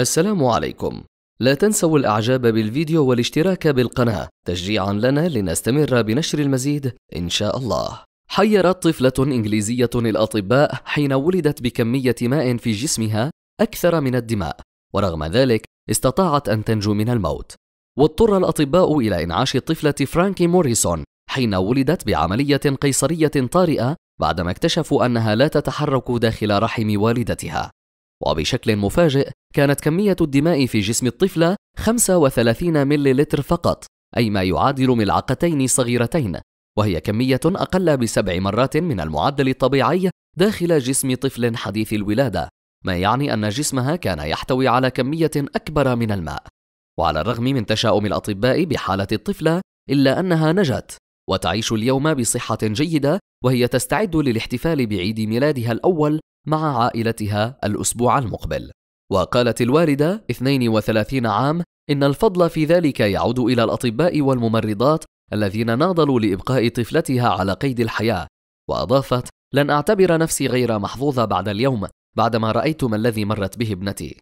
السلام عليكم لا تنسوا الاعجاب بالفيديو والاشتراك بالقناة تشجيعا لنا لنستمر بنشر المزيد ان شاء الله حيرت طفلة انجليزية الاطباء حين ولدت بكمية ماء في جسمها اكثر من الدماء ورغم ذلك استطاعت ان تنجو من الموت واضطر الاطباء الى انعاش الطفلة فرانكي موريسون حين ولدت بعملية قيصرية طارئة بعدما اكتشفوا انها لا تتحرك داخل رحم والدتها وبشكل مفاجئ كانت كمية الدماء في جسم الطفلة 35 لتر فقط أي ما يعادل ملعقتين صغيرتين وهي كمية أقل بسبع مرات من المعدل الطبيعي داخل جسم طفل حديث الولادة ما يعني أن جسمها كان يحتوي على كمية أكبر من الماء وعلى الرغم من تشاؤم الأطباء بحالة الطفلة إلا أنها نجت وتعيش اليوم بصحة جيدة وهي تستعد للاحتفال بعيد ميلادها الأول مع عائلتها الأسبوع المقبل. وقالت الوالدة 32 عام إن الفضل في ذلك يعود إلى الأطباء والممرضات الذين ناضلوا لإبقاء طفلتها على قيد الحياة، وأضافت: لن أعتبر نفسي غير محظوظة بعد اليوم بعدما رأيت ما الذي مرت به ابنتي.